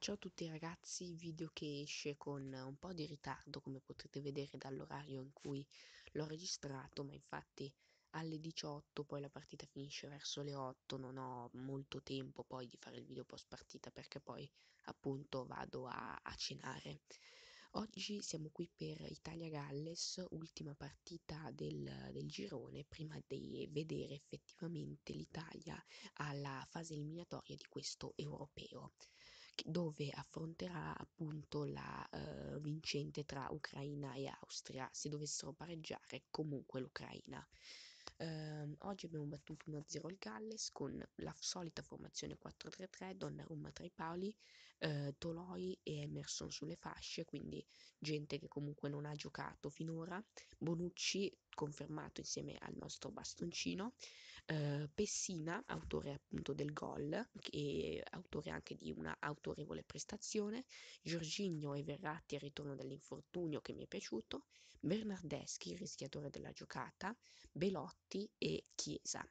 Ciao a tutti ragazzi, video che esce con un po' di ritardo come potete vedere dall'orario in cui l'ho registrato, ma infatti alle 18 poi la partita finisce verso le 8, non ho molto tempo poi di fare il video post partita perché poi appunto vado a, a cenare. Oggi siamo qui per Italia-Galles, ultima partita del, del, girone, prima di vedere effettivamente l'Italia alla fase eliminatoria di questo europeo dove affronterà appunto la uh, vincente tra Ucraina e Austria, se dovessero pareggiare comunque l'Ucraina. Uh, oggi abbiamo battuto 1-0 il Galles con la solita formazione 4-3-3, Donnarumma tra i pali, uh, Toloi e Emerson sulle fasce, quindi gente che comunque non ha giocato finora, Bonucci confermato insieme al nostro bastoncino, eh, Pessina, autore appunto del gol e autore anche di una autorevole prestazione, Giorginio e Verratti al ritorno dall'infortunio che mi è piaciuto, Bernardeschi, rischiatore della giocata, Belotti e Chiesa.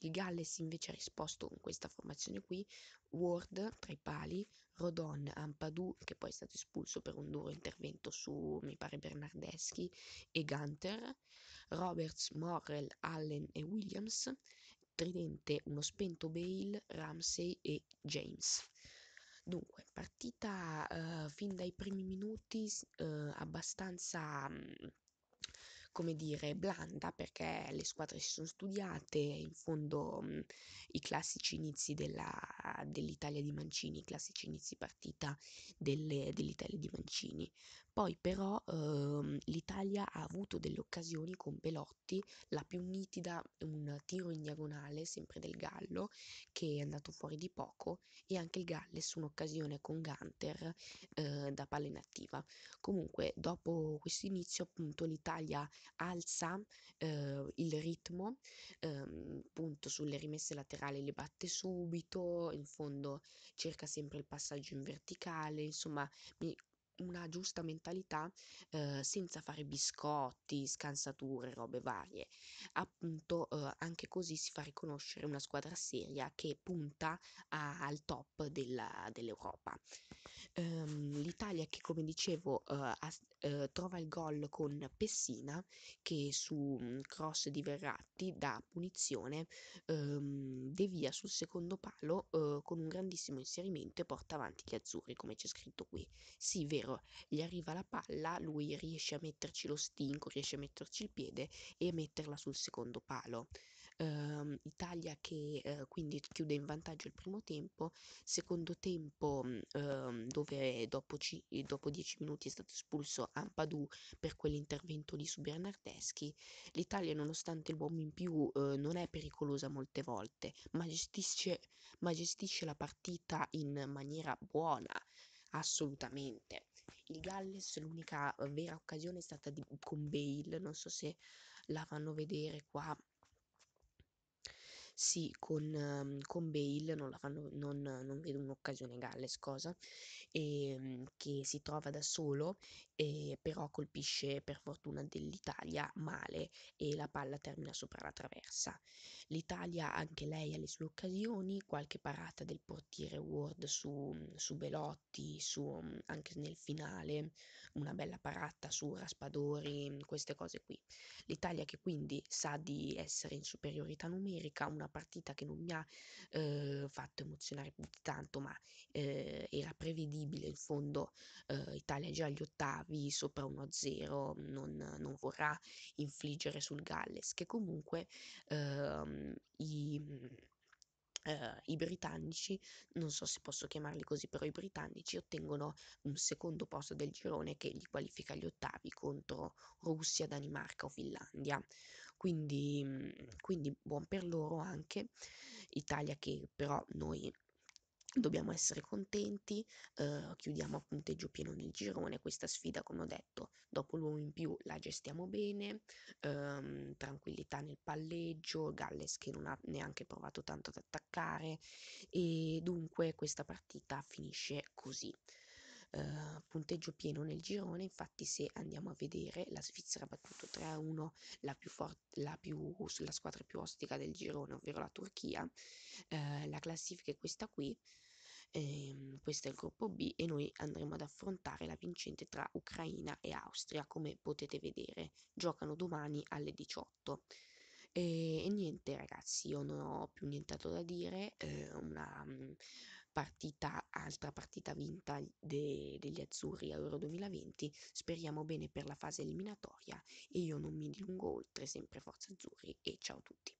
Il Galles invece ha risposto con questa formazione qui, Ward tra i pali, Rodon, Ampadu che poi è stato espulso per un duro intervento su, mi pare, Bernardeschi e Gunter, Roberts, Morrell, Allen e Williams, tridente uno spento Bale, Ramsey e James. Dunque, partita uh, fin dai primi minuti uh, abbastanza... Um, come dire, blanda perché le squadre si sono studiate, in fondo mh, mm, i classici inizi della, dell'Italia di Mancini, i classici inizi partita delle, dell'Italia di Mancini. Poi però ehm, l'Italia ha avuto delle occasioni con Pelotti, la più nitida un tiro in diagonale sempre del Gallo che è andato fuori di poco e anche il Galles un'occasione con Gunter eh, da palla inattiva. Comunque dopo questo inizio appunto l'Italia alza eh, il ritmo ehm, appunto sulle rimesse laterali le batte subito, in fondo cerca sempre il passaggio in verticale, insomma mi una giusta mentalità eh, senza fare biscotti, scansature, robe varie. Appunto, eh, anche così si fa riconoscere una squadra seria che punta a, al top della, dell'Europa. Um, L'Italia che, come dicevo, uh, as, uh, trova il gol con Pessina che su mhmm, cross di Verratti da punizione um, devia sul secondo palo uh, con un grandissimo inserimento e porta avanti gli azzurri, come c'è scritto qui. Sì, vero tiro, gli arriva la palla, lui riesce a metterci lo stinco, riesce a metterci il piede e a metterla sul secondo palo. Uh, Italia che uh, quindi chiude in vantaggio il primo tempo, secondo tempo uh, dove dopo, ci, dopo 10 minuti è stato espulso Ampadou per quell'intervento lì su Bernardeschi, l'Italia nonostante l'uomo in più eh, non è pericolosa molte volte, ma gestisce, ma gestisce la partita in maniera buona assolutamente. Il Galles l'unica eh, vera occasione è stata di, con Bale, non so se la fanno vedere qua sì con, ehm, con Bale, non, fanno, non, non, vedo un'occasione Galles, cosa, e, ehm, che si trova da solo, e, eh, però colpisce per fortuna dell'Italia male e la palla termina sopra la traversa. L'Italia anche lei ha le sue occasioni, qualche parata del portiere Ward su, su Belotti, su, mm, anche nel finale, una bella parata su Raspadori, mm, queste cose qui. L'Italia che quindi sa di essere in superiorità numerica, una una partita che non mi ha eh, fatto emozionare più di tanto, ma eh, era prevedibile. In fondo, eh, Italia già agli ottavi, sopra 1-0, non, non, vorrà infliggere sul Galles, che comunque ehm, i. Uh, i britannici, non so se posso chiamarli così, però i britannici ottengono un secondo posto del girone che li qualifica agli ottavi contro Russia, Danimarca o Finlandia quindi, mhmm, quindi buon per loro anche, Italia che però noi dobbiamo essere contenti, eh, chiudiamo a punteggio pieno nel girone questa sfida come ho detto, dopo l'uomo in più la gestiamo bene, ehm, tranquillità nel palleggio, Galles che non ha neanche provato tanto ad attaccare e dunque questa partita finisce così eh, punteggio pieno nel girone, infatti se andiamo a vedere la Svizzera ha battuto 3-1 la, più for- la, più, la squadra più ostica del girone, ovvero la Turchia, eh, la classifica è questa qui, ehm, questo è il gruppo B e noi andremo ad affrontare la vincente tra Ucraina e Austria, come potete vedere, giocano domani alle 18. E, e, niente ragazzi, io non ho più nient'altro da dire, eh, una, partita, altra partita vinta de, degli azzurri Euro 2020, speriamo bene per la fase eliminatoria e io non mi dilungo oltre, sempre forza azzurri e ciao a tutti.